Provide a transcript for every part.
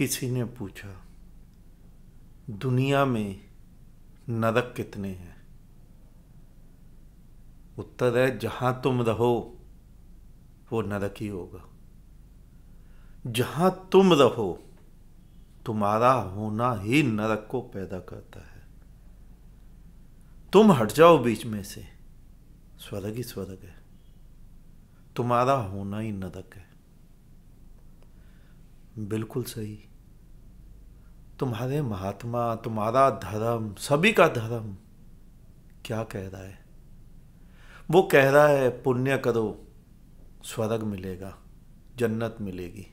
किसी ने पूछा दुनिया में नरक कितने हैं उत्तर है जहां तुम रहो वो नरक ही होगा जहां तुम रहो तुम्हारा होना ही नरक को पैदा करता है तुम हट जाओ बीच में से स्वर्ग ही स्वर्ग है तुम्हारा होना ही नरक है बिल्कुल सही तुम्हारे महात्मा तुम्हारा धर्म सभी का धर्म क्या कह रहा है वो कह रहा है पुण्य करो स्वर्ग मिलेगा जन्नत मिलेगी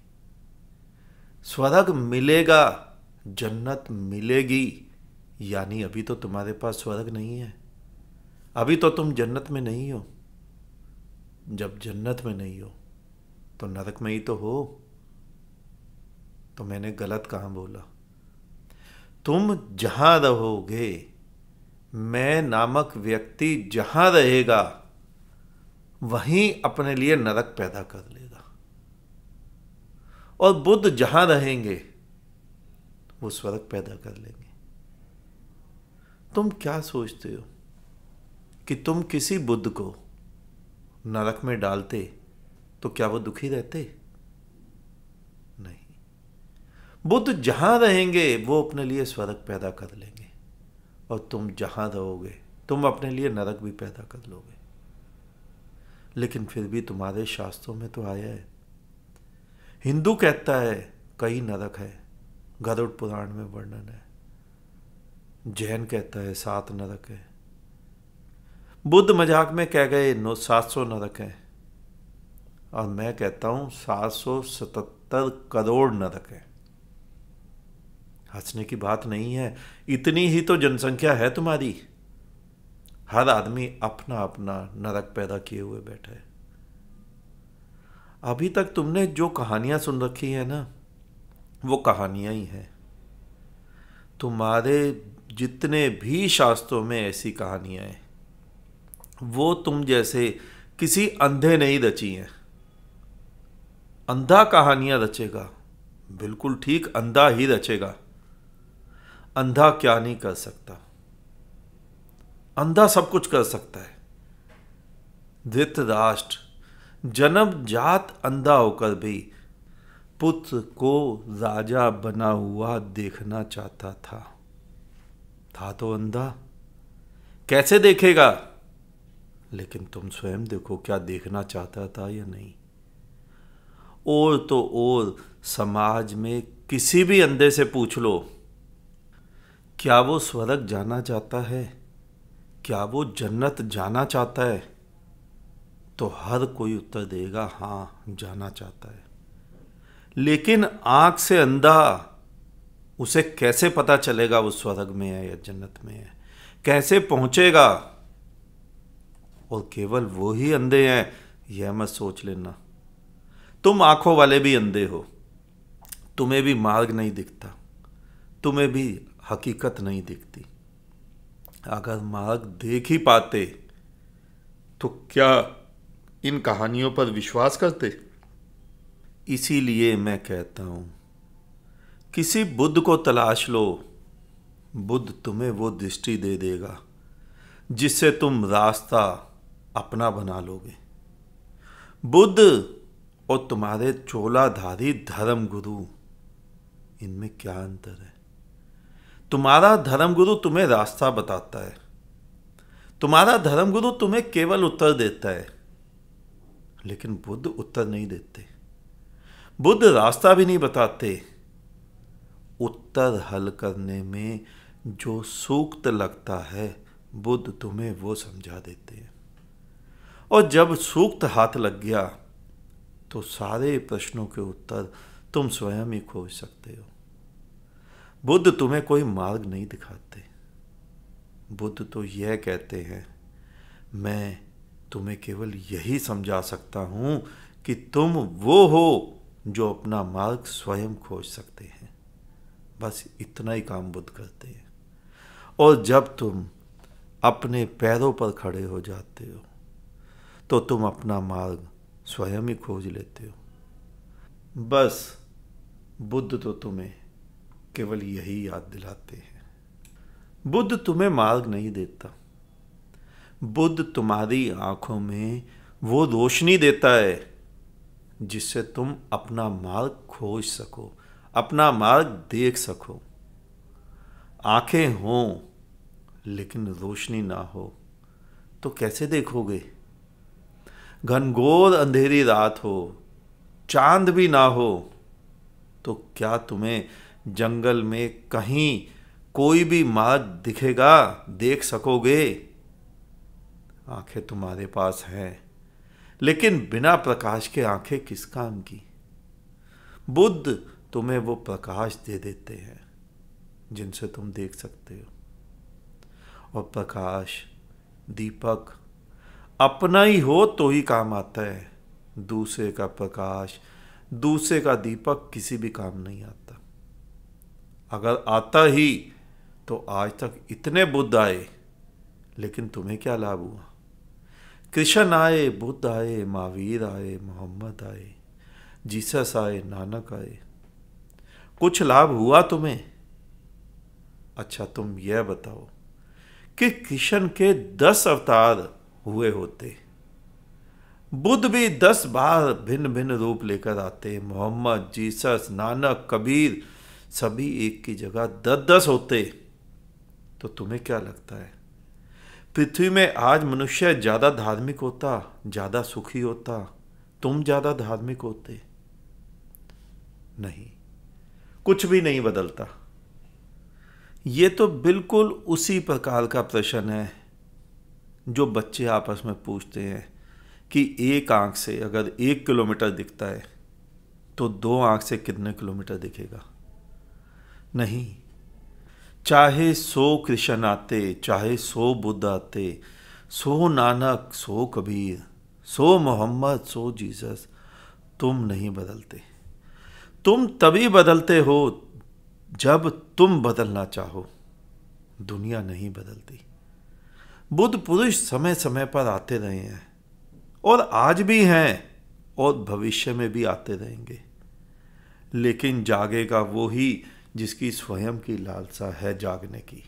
स्वर्ग मिलेगा जन्नत मिलेगी यानी अभी तो तुम्हारे पास स्वर्ग नहीं है अभी तो तुम जन्नत में नहीं हो जब जन्नत में नहीं हो तो नरक में ही तो हो तो मैंने गलत कहाँ बोला तुम जहाँ रहोगे मैं नामक व्यक्ति जहाँ रहेगा वहीं अपने लिए नरक पैदा कर लेगा और बुद्ध जहां रहेंगे वो स्वर्ग पैदा कर लेंगे तुम क्या सोचते हो कि तुम किसी बुद्ध को नरक में डालते तो क्या वो दुखी रहते बुद्ध जहाँ रहेंगे वो अपने लिए स्वर्ग पैदा कर लेंगे और तुम जहाँ रहोगे तुम अपने लिए नरक भी पैदा कर लोगे लेकिन फिर भी तुम्हारे शास्त्रों में तो आया है हिंदू कहता है कई नरक है गरुड़ पुराण में वर्णन है जैन कहता है सात नरक है बुद्ध मजाक में कह गए नौ सात सौ नरक हैं और मैं कहता हूँ सात सौ सतहत्तर करोड़ नरक हैं हंसने की बात नहीं है इतनी ही तो जनसंख्या है तुम्हारी हर आदमी अपना अपना नरक पैदा किए हुए बैठा है अभी तक तुमने जो कहानियां सुन रखी है ना वो कहानियां ही हैं तुम्हारे जितने भी शास्त्रों में ऐसी कहानियां हैं वो तुम जैसे किसी अंधे नहीं रची हैं अंधा कहानियां रचेगा बिल्कुल ठीक अंधा ही रचेगा अंधा क्या नहीं कर सकता अंधा सब कुछ कर सकता है राष्ट्र जन्म जात अंधा होकर भी पुत्र को राजा बना हुआ देखना चाहता था था तो अंधा कैसे देखेगा लेकिन तुम स्वयं देखो क्या देखना चाहता था या नहीं और तो और समाज में किसी भी अंधे से पूछ लो क्या वो स्वर्ग जाना चाहता है क्या वो जन्नत जाना चाहता है तो हर कोई उत्तर देगा हाँ जाना चाहता है लेकिन आँख से अंधा उसे कैसे पता चलेगा वो स्वर्ग में है या जन्नत में है कैसे पहुंचेगा और केवल वो ही अंधे हैं यह मत सोच लेना तुम आंखों वाले भी अंधे हो तुम्हें भी मार्ग नहीं दिखता तुम्हें भी हकीकत नहीं दिखती अगर मार्ग देख ही पाते तो क्या इन कहानियों पर विश्वास करते इसीलिए मैं कहता हूं किसी बुद्ध को तलाश लो बुद्ध तुम्हें वो दृष्टि दे देगा जिससे तुम रास्ता अपना बना लोगे बुद्ध और तुम्हारे चोलाधारी धर्म गुरु इनमें क्या अंतर है तुम्हारा धर्मगुरु तुम्हें रास्ता बताता है तुम्हारा धर्मगुरु तुम्हें केवल उत्तर देता है लेकिन बुद्ध उत्तर नहीं देते बुद्ध रास्ता भी नहीं बताते उत्तर हल करने में जो सूक्त लगता है बुद्ध तुम्हें वो समझा देते हैं और जब सूक्त हाथ लग गया तो सारे प्रश्नों के उत्तर तुम स्वयं ही खोज सकते हो बुद्ध तुम्हें कोई मार्ग नहीं दिखाते बुद्ध तो यह कहते हैं मैं तुम्हें केवल यही समझा सकता हूं कि तुम वो हो जो अपना मार्ग स्वयं खोज सकते हैं बस इतना ही काम बुद्ध करते हैं और जब तुम अपने पैरों पर खड़े हो जाते हो तो तुम अपना मार्ग स्वयं ही खोज लेते हो बस बुद्ध तो तुम्हें केवल यही याद दिलाते हैं बुद्ध तुम्हें मार्ग नहीं देता बुद्ध तुम्हारी आंखों में वो रोशनी देता है जिससे तुम अपना मार्ग खोज सको अपना मार्ग देख सको आंखें हों लेकिन रोशनी ना हो तो कैसे देखोगे घनघोर अंधेरी रात हो चांद भी ना हो तो क्या तुम्हें जंगल में कहीं कोई भी मार्ग दिखेगा देख सकोगे आंखें तुम्हारे पास हैं लेकिन बिना प्रकाश के आंखें किस काम की बुद्ध तुम्हें वो प्रकाश दे देते हैं जिनसे तुम देख सकते हो और प्रकाश दीपक अपना ही हो तो ही काम आता है दूसरे का प्रकाश दूसरे का दीपक किसी भी काम नहीं आता अगर आता ही तो आज तक इतने बुद्ध आए लेकिन तुम्हें क्या लाभ हुआ कृष्ण आए बुद्ध आए महावीर आए मोहम्मद आए जीसस आए नानक आए कुछ लाभ हुआ तुम्हें अच्छा तुम यह बताओ कि कृष्ण के दस अवतार हुए होते बुद्ध भी दस बार भिन्न भिन्न रूप लेकर आते मोहम्मद जीसस नानक कबीर सभी एक की जगह दस दस होते तो तुम्हें क्या लगता है पृथ्वी में आज मनुष्य ज़्यादा धार्मिक होता ज़्यादा सुखी होता तुम ज़्यादा धार्मिक होते नहीं कुछ भी नहीं बदलता ये तो बिल्कुल उसी प्रकार का प्रश्न है जो बच्चे आपस में पूछते हैं कि एक आंख से अगर एक किलोमीटर दिखता है तो दो आंख से कितने किलोमीटर दिखेगा नहीं चाहे सो कृष्ण आते चाहे सो बुद्ध आते सो नानक सो कबीर सो मोहम्मद सो जीसस तुम नहीं बदलते तुम तभी बदलते हो जब तुम बदलना चाहो दुनिया नहीं बदलती बुद्ध पुरुष समय समय पर आते रहे हैं और आज भी हैं और भविष्य में भी आते रहेंगे लेकिन जागेगा वो ही जिसकी स्वयं की लालसा है जागने की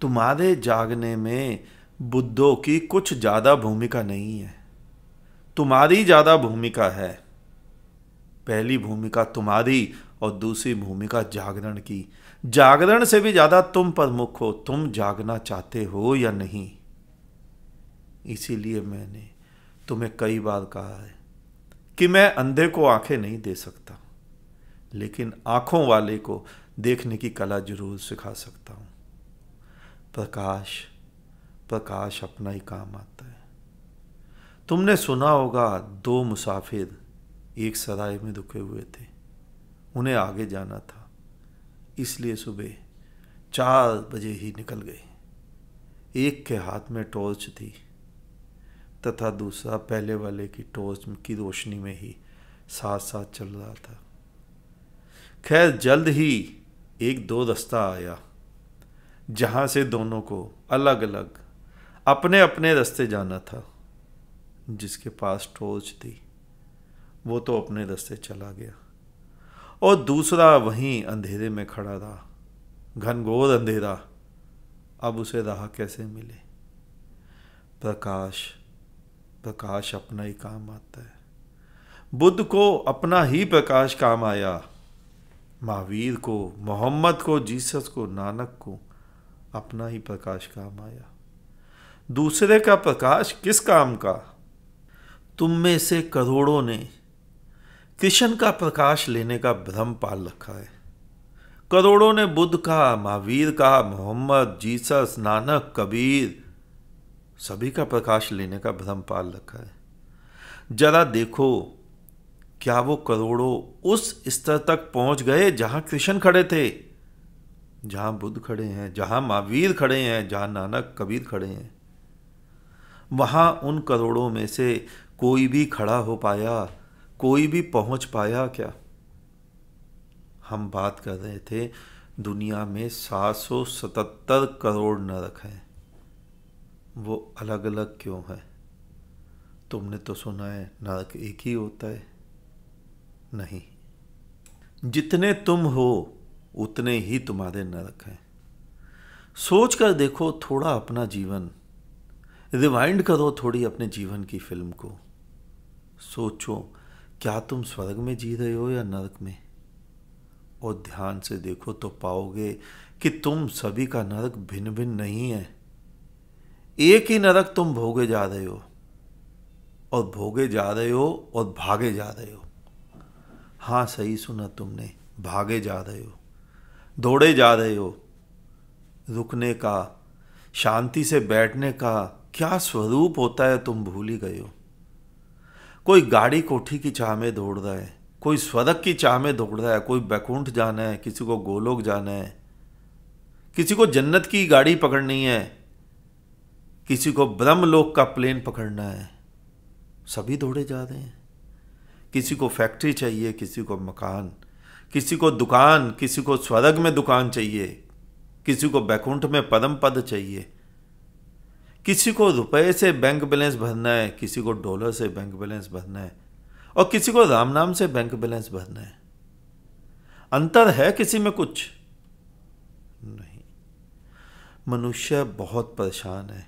तुम्हारे जागने में बुद्धों की कुछ ज़्यादा भूमिका नहीं है तुम्हारी ज़्यादा भूमिका है पहली भूमिका तुम्हारी और दूसरी भूमिका जागरण की जागरण से भी ज़्यादा तुम प्रमुख हो तुम जागना चाहते हो या नहीं इसीलिए मैंने तुम्हें कई बार कहा है कि मैं अंधे को आंखें नहीं दे सकता लेकिन आँखों वाले को देखने की कला जरूर सिखा सकता हूँ प्रकाश प्रकाश अपना ही काम आता है तुमने सुना होगा दो मुसाफिर एक सराय में रुके हुए थे उन्हें आगे जाना था इसलिए सुबह चार बजे ही निकल गए एक के हाथ में टॉर्च थी तथा दूसरा पहले वाले की टॉर्च की रोशनी में ही साथ साथ चल रहा था खैर जल्द ही एक दो रास्ता आया जहाँ से दोनों को अलग अलग अपने अपने रास्ते जाना था जिसके पास टोर्च थी वो तो अपने रास्ते चला गया और दूसरा वहीं अंधेरे में खड़ा रहा घनघोर अंधेरा अब उसे राह कैसे मिले प्रकाश प्रकाश अपना ही काम आता है बुद्ध को अपना ही प्रकाश काम आया महावीर को मोहम्मद को जीसस को नानक को अपना ही प्रकाश काम आया दूसरे का प्रकाश किस काम का तुम में से करोड़ों ने कृष्ण का प्रकाश लेने का भ्रम पाल रखा है करोड़ों ने बुद्ध का महावीर का मोहम्मद जीसस नानक कबीर सभी का प्रकाश लेने का भ्रम पाल रखा है जरा देखो क्या वो करोड़ों उस स्तर तक पहुंच गए जहां कृष्ण खड़े थे जहां बुद्ध खड़े हैं जहां महावीर खड़े हैं जहां नानक कबीर खड़े हैं वहां उन करोड़ों में से कोई भी खड़ा हो पाया कोई भी पहुंच पाया क्या हम बात कर रहे थे दुनिया में 777 करोड़ नरक हैं वो अलग अलग क्यों हैं तुमने तो सुना है नरक एक ही होता है नहीं जितने तुम हो उतने ही तुम्हारे नरक हैं सोच कर देखो थोड़ा अपना जीवन रिवाइंड करो थोड़ी अपने जीवन की फिल्म को सोचो क्या तुम स्वर्ग में जी रहे हो या नरक में और ध्यान से देखो तो पाओगे कि तुम सभी का नरक भिन्न भिन्न नहीं है एक ही नरक तुम भोगे जा रहे हो और भोगे जा रहे हो और भागे जा रहे हो हाँ सही सुना तुमने भागे जा रहे हो दौड़े जा रहे हो रुकने का शांति से बैठने का क्या स्वरूप होता है तुम भूल ही गए हो कोई गाड़ी कोठी की चाह में दौड़ रहा है कोई स्वरक की चाह में दौड़ रहा है कोई बैकुंठ जाना है किसी को गोलोक जाना है किसी को जन्नत की गाड़ी पकड़नी है किसी को ब्रह्मलोक का प्लेन पकड़ना है सभी दौड़े जा रहे हैं किसी को फैक्ट्री चाहिए किसी को मकान किसी को दुकान किसी को स्वर्ग में दुकान चाहिए किसी को बैकुंठ में पदम पद चाहिए किसी को रुपए से बैंक बैलेंस भरना है किसी को डॉलर से बैंक बैलेंस भरना है और किसी को राम नाम से बैंक बैलेंस भरना है अंतर है किसी में कुछ नहीं मनुष्य बहुत परेशान है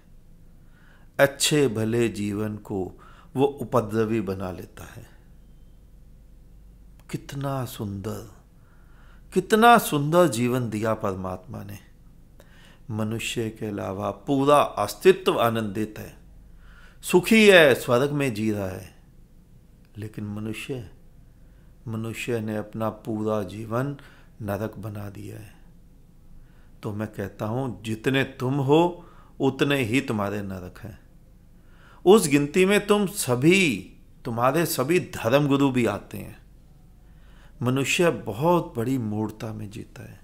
अच्छे भले जीवन को वो उपद्रवी बना लेता है कितना सुंदर कितना सुंदर जीवन दिया परमात्मा ने मनुष्य के अलावा पूरा अस्तित्व आनंदित है सुखी है स्वर्ग में जी रहा है लेकिन मनुष्य मनुष्य ने अपना पूरा जीवन नरक बना दिया है तो मैं कहता हूँ जितने तुम हो उतने ही तुम्हारे नरक हैं उस गिनती में तुम सभी तुम्हारे सभी धर्मगुरु भी आते हैं मनुष्य बहुत बड़ी मूर्ता में जीता है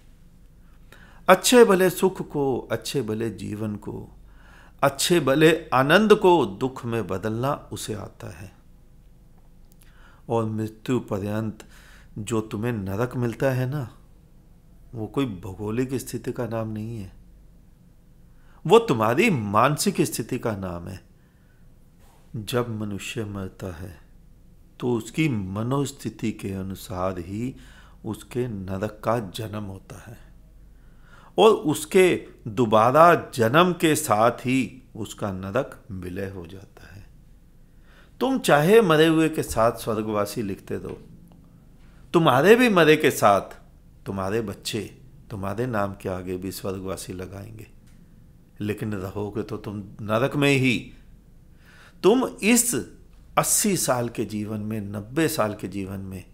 अच्छे भले सुख को अच्छे भले जीवन को अच्छे भले आनंद को दुख में बदलना उसे आता है और मृत्यु पर्यंत जो तुम्हें नरक मिलता है ना वो कोई भौगोलिक स्थिति का नाम नहीं है वो तुम्हारी मानसिक स्थिति का नाम है जब मनुष्य मरता है तो उसकी मनोस्थिति के अनुसार ही उसके नरक का जन्म होता है और उसके दोबारा जन्म के साथ ही उसका नरक विलय हो जाता है तुम चाहे मरे हुए के साथ स्वर्गवासी लिखते दो तुम्हारे भी मरे के साथ तुम्हारे बच्चे तुम्हारे नाम के आगे भी स्वर्गवासी लगाएंगे लेकिन रहोगे तो तुम नरक में ही तुम इस अस्सी साल के जीवन में नब्बे साल के जीवन में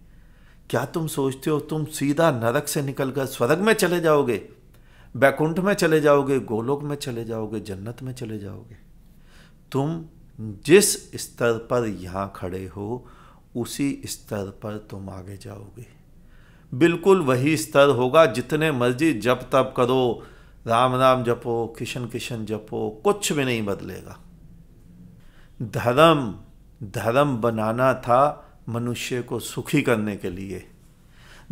क्या तुम सोचते हो तुम सीधा नरक से निकलकर स्वर्ग में चले जाओगे बैकुंठ में चले जाओगे गोलोक में चले जाओगे जन्नत में चले जाओगे तुम जिस स्तर पर यहाँ खड़े हो उसी स्तर पर तुम आगे जाओगे बिल्कुल वही स्तर होगा जितने मर्जी जप तप करो राम राम जपो किशन किशन जपो कुछ भी नहीं बदलेगा धर्म धर्म बनाना था मनुष्य को सुखी करने के लिए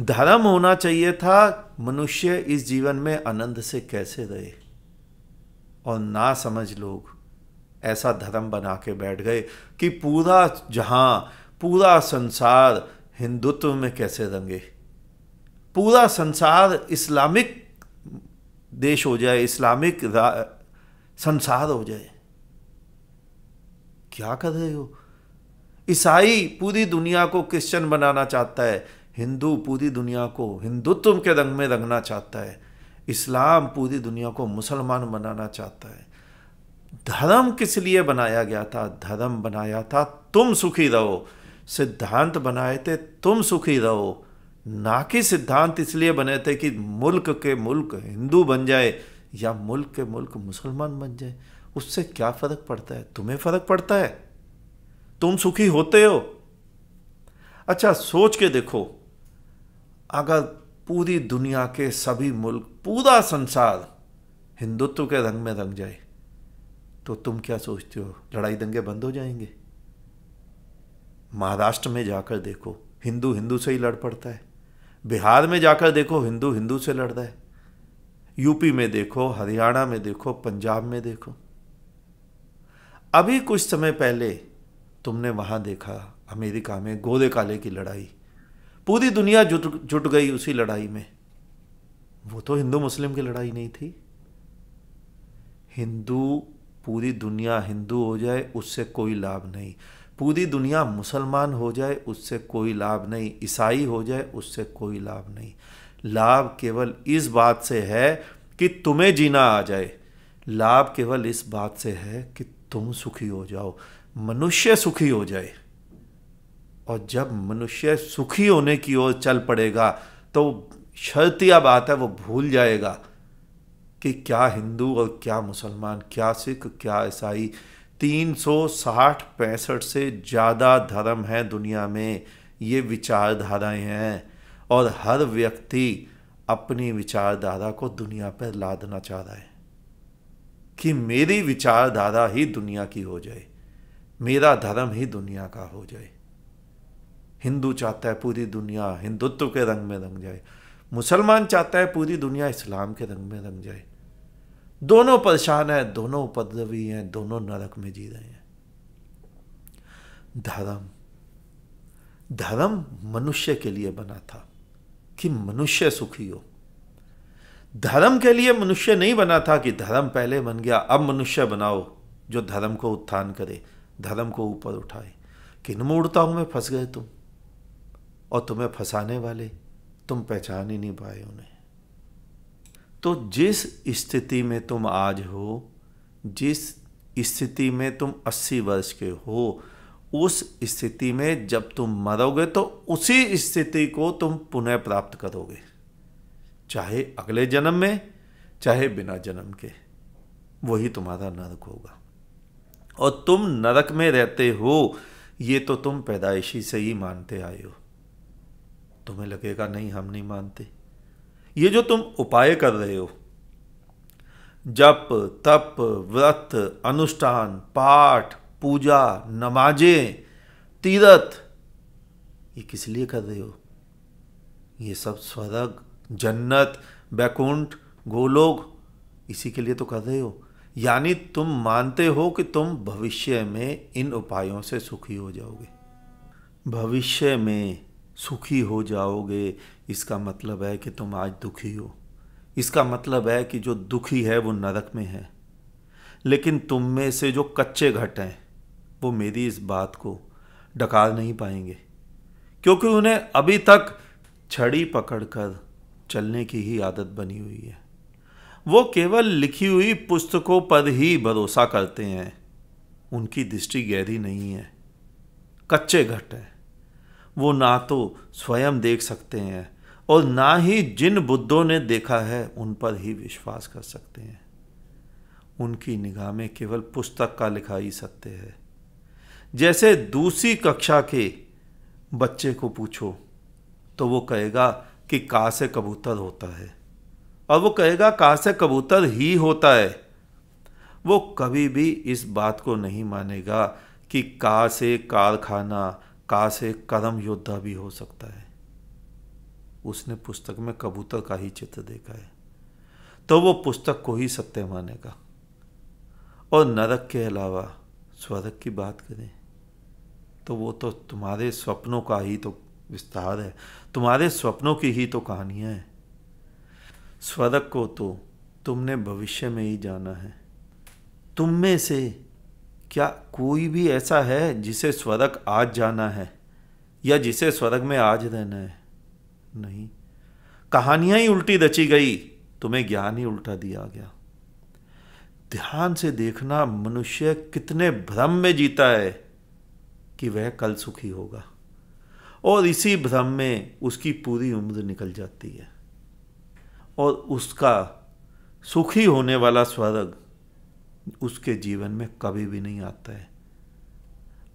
धर्म होना चाहिए था मनुष्य इस जीवन में आनंद से कैसे रहे और ना समझ लोग ऐसा धर्म बना के बैठ गए कि पूरा जहां पूरा संसार हिंदुत्व में कैसे रंगे पूरा संसार इस्लामिक देश हो जाए इस्लामिक संसार हो जाए क्या कर रहे हो ईसाई पूरी दुनिया को क्रिश्चियन बनाना चाहता है हिंदू पूरी दुनिया को हिंदुत्व के रंग में रंगना चाहता है इस्लाम पूरी दुनिया को मुसलमान बनाना चाहता है धर्म किस लिए बनाया गया था धर्म बनाया था तुम सुखी रहो सिद्धांत बनाए थे तुम सुखी रहो ना कि सिद्धांत इसलिए बने थे कि मुल्क के मुल्क हिंदू बन जाए या मुल्क के मुल्क मुसलमान बन जाए उससे क्या फ़र्क पड़ता है तुम्हें फ़र्क पड़ता है तुम सुखी होते हो अच्छा सोच के देखो अगर पूरी दुनिया के सभी मुल्क पूरा संसार हिंदुत्व के रंग में रंग जाए तो तुम क्या सोचते हो लड़ाई दंगे बंद हो जाएंगे महाराष्ट्र में जाकर देखो हिंदू हिंदू से ही लड़ पड़ता है बिहार में जाकर देखो हिंदू हिंदू से लड़ रहा है यूपी में देखो हरियाणा में देखो पंजाब में देखो अभी कुछ समय पहले तुमने वहाँ देखा अमेरिका में गोरे काले की लड़ाई पूरी दुनिया जुट जुट गई उसी लड़ाई में वो तो हिंदू मुस्लिम की लड़ाई नहीं थी हिंदू पूरी दुनिया हिंदू हो जाए उससे कोई लाभ नहीं पूरी दुनिया मुसलमान हो जाए उससे कोई लाभ नहीं ईसाई हो जाए उससे कोई लाभ नहीं लाभ केवल इस बात से है कि तुम्हें जीना आ जाए लाभ केवल इस बात से है कि तुम सुखी हो जाओ मनुष्य सुखी हो जाए और जब मनुष्य सुखी होने की ओर चल पड़ेगा तो शर्तिया बात है वो भूल जाएगा कि क्या हिंदू और क्या मुसलमान क्या सिख क्या ईसाई तीन सौ साठ पैंसठ से ज़्यादा धर्म हैं दुनिया में ये विचारधाराएं हैं और हर व्यक्ति अपनी विचारधारा को दुनिया पर लादना चाह रहा है कि मेरी विचारधारा ही दुनिया की हो जाए मेरा धर्म ही दुनिया का हो जाए हिंदू चाहता है पूरी दुनिया हिंदुत्व के रंग में रंग जाए मुसलमान चाहता है पूरी दुनिया इस्लाम के रंग में रंग जाए दोनों परेशान हैं दोनों उपद्रवी हैं दोनों नरक में जी रहे हैं धर्म धर्म मनुष्य के लिए बना था कि मनुष्य सुखी हो धर्म के लिए मनुष्य नहीं बना था कि धर्म पहले बन गया अब मनुष्य बनाओ जो धर्म को उत्थान करे धर्म को ऊपर उठाए किन मूर्ताओं में फंस गए तुम और तुम्हें फंसाने वाले तुम पहचान ही नहीं पाए उन्हें तो जिस स्थिति में तुम आज हो जिस स्थिति में तुम 80 वर्ष के हो उस स्थिति में जब तुम मरोगे तो उसी स्थिति को तुम पुनः प्राप्त करोगे चाहे अगले जन्म में चाहे बिना जन्म के वही तुम्हारा नरक होगा और तुम नरक में रहते हो ये तो तुम पैदाइशी से ही मानते आए हो तुम्हें लगेगा नहीं हम नहीं मानते ये जो तुम उपाय कर रहे हो जप तप व्रत अनुष्ठान पाठ पूजा नमाजें तीरथ ये किस लिए कर रहे हो ये सब स्वर्ग जन्नत बैकुंठ गोलोग इसी के लिए तो कर रहे हो यानी तुम मानते हो कि तुम भविष्य में इन उपायों से सुखी हो जाओगे भविष्य में सुखी हो जाओगे इसका मतलब है कि तुम आज दुखी हो इसका मतलब है कि जो दुखी है वो नरक में है लेकिन तुम में से जो कच्चे घट हैं वो मेरी इस बात को डकार नहीं पाएंगे क्योंकि उन्हें अभी तक छड़ी पकड़कर चलने की ही आदत बनी हुई है वो केवल लिखी हुई पुस्तकों पर ही भरोसा करते हैं उनकी दृष्टि गहरी नहीं है कच्चे घट हैं वो ना तो स्वयं देख सकते हैं और ना ही जिन बुद्धों ने देखा है उन पर ही विश्वास कर सकते हैं उनकी निगाह में केवल पुस्तक का लिखा ही सत्य है जैसे दूसरी कक्षा के बच्चे को पूछो तो वो कहेगा कि का से कबूतर होता है और वो कहेगा कहा से कबूतर ही होता है वो कभी भी इस बात को नहीं मानेगा कि का से कारखाना का से कर्म योद्धा भी हो सकता है उसने पुस्तक में कबूतर का ही चित्र देखा है तो वो पुस्तक को ही सत्य मानेगा और नरक के अलावा स्वर्ग की बात करें तो वो तो तुम्हारे स्वप्नों का ही तो विस्तार है तुम्हारे स्वप्नों की ही तो कहानियां हैं स्वदक को तो तुमने भविष्य में ही जाना है तुम में से क्या कोई भी ऐसा है जिसे स्वदक आज जाना है या जिसे स्वदक में आज रहना है नहीं कहानियां ही उल्टी दची गई तुम्हें ज्ञान ही उल्टा दिया गया ध्यान से देखना मनुष्य कितने भ्रम में जीता है कि वह कल सुखी होगा और इसी भ्रम में उसकी पूरी उम्र निकल जाती है और उसका सुखी होने वाला स्वर्ग उसके जीवन में कभी भी नहीं आता है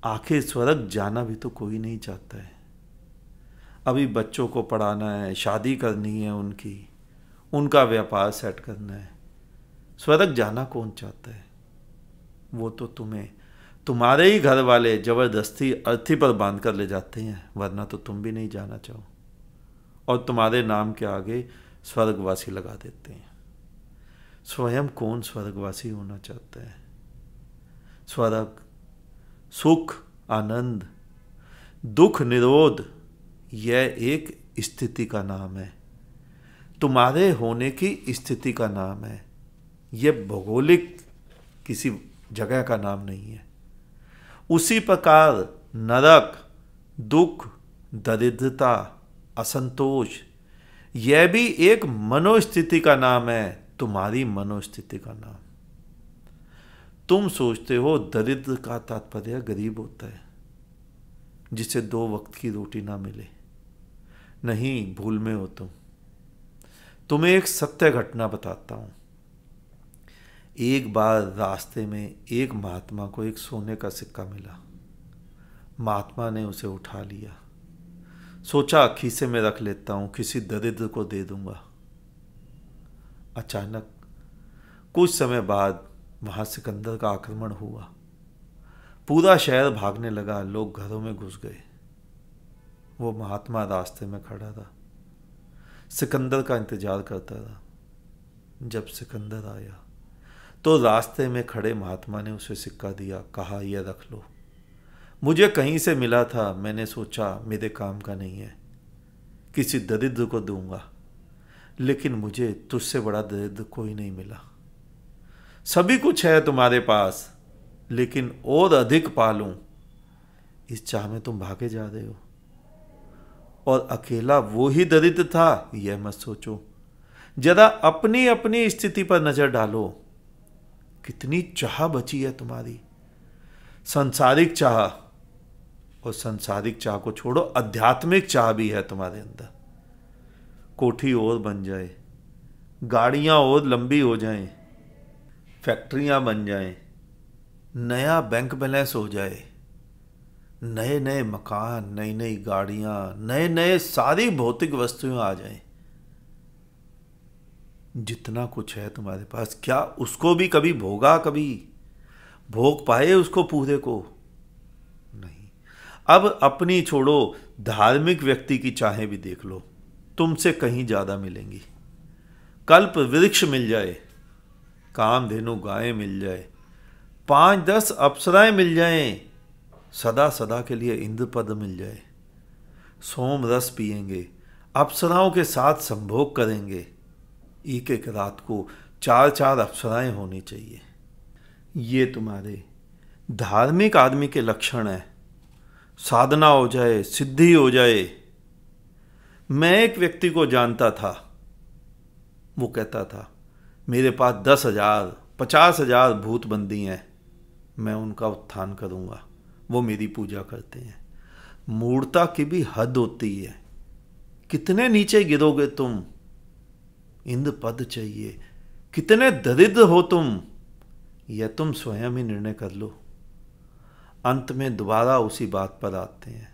आखिर स्वर्ग जाना भी तो कोई नहीं चाहता है अभी बच्चों को पढ़ाना है शादी करनी है उनकी उनका व्यापार सेट करना है स्वर्ग जाना कौन चाहता है वो तो तुम्हें तुम्हारे ही घर वाले ज़बरदस्ती अर्थी पर बांध कर ले जाते हैं वरना तो तुम भी नहीं जाना चाहो और तुम्हारे नाम के आगे स्वर्गवासी लगा देते हैं स्वयं कौन स्वर्गवासी होना चाहता है स्वर्ग सुख आनंद दुख निरोध यह एक स्थिति का नाम है तुम्हारे होने की स्थिति का नाम है यह भौगोलिक किसी जगह का नाम नहीं है उसी प्रकार नरक दुख दरिद्रता असंतोष यह भी एक मनोस्थिति का नाम है तुम्हारी मनोस्थिति का नाम तुम सोचते हो दरिद्र का तात्पर्य गरीब होता है जिसे दो वक्त की रोटी ना मिले नहीं भूल में हो तुम तुम्हें एक सत्य घटना बताता हूं एक बार रास्ते में एक महात्मा को एक सोने का सिक्का मिला महात्मा ने उसे उठा लिया सोचा खीसे में रख लेता हूँ किसी दरिद्र को दे दूंगा अचानक कुछ समय बाद वहां सिकंदर का आक्रमण हुआ पूरा शहर भागने लगा लोग घरों में घुस गए वो महात्मा रास्ते में खड़ा था सिकंदर का इंतजार करता रहा जब सिकंदर आया तो रास्ते में खड़े महात्मा ने उसे सिक्का दिया कहा यह रख लो मुझे कहीं से मिला था मैंने सोचा मेरे काम का नहीं है किसी दरिद्र को दूंगा लेकिन मुझे तुझसे बड़ा दरिद्र कोई नहीं मिला सभी कुछ है तुम्हारे पास लेकिन और अधिक पालूं इस चाह में तुम भागे जा रहे हो और अकेला वो ही दरिद्र था यह मत सोचो जरा अपनी अपनी स्थिति पर नजर डालो कितनी चाह बची है तुम्हारी संसारिक चाह और संसारिक चाह को छोड़ो आध्यात्मिक चाह भी है तुम्हारे अंदर कोठी और बन जाए गाड़ियाँ और लंबी हो जाएं, फैक्ट्रियाँ बन जाएं, नया बैंक बैलेंस हो जाए नए नए मकान नई नई गाड़ियाँ नए नए सारी भौतिक वस्तुएं आ जाएं। जितना कुछ है तुम्हारे पास क्या उसको भी कभी भोगा कभी भोग पाए उसको पूरे को अब अपनी छोड़ो धार्मिक व्यक्ति की चाहें भी देख लो तुमसे कहीं ज़्यादा मिलेंगी कल्प वृक्ष मिल जाए काम धेनु गायें मिल जाए पाँच दस अप्सराएं मिल जाएं सदा सदा के लिए इंद्र पद मिल जाए सोम रस पिएंगे अप्सराओं के साथ संभोग करेंगे एक एक रात को चार चार अप्सराएं होनी चाहिए ये तुम्हारे धार्मिक आदमी के लक्षण हैं साधना हो जाए सिद्धि हो जाए मैं एक व्यक्ति को जानता था वो कहता था मेरे पास दस हजार पचास हजार भूत बंदी हैं मैं उनका उत्थान करूँगा वो मेरी पूजा करते हैं मूर्ता की भी हद होती है कितने नीचे गिरोगे तुम इंद्र पद चाहिए कितने दरिद्र हो तुम यह तुम स्वयं ही निर्णय कर लो अंत में दोबारा उसी बात पर आते हैं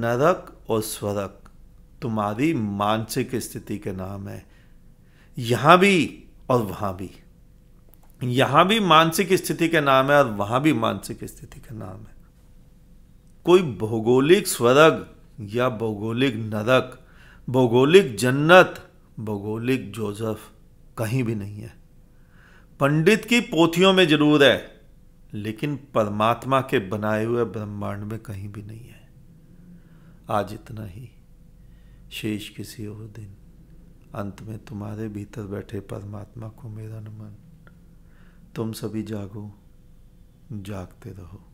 नरक और स्वरक तुम्हारी मानसिक स्थिति के नाम है यहां भी और वहां भी यहां भी मानसिक स्थिति के नाम है और वहां भी मानसिक स्थिति का नाम है कोई भौगोलिक स्वर्ग या भौगोलिक नरक भौगोलिक जन्नत भौगोलिक जोजफ कहीं भी नहीं है पंडित की पोथियों में जरूर है लेकिन परमात्मा के बनाए हुए ब्रह्मांड में कहीं भी नहीं है आज इतना ही शेष किसी और दिन अंत में तुम्हारे भीतर बैठे परमात्मा को मेरा नमन तुम सभी जागो जागते रहो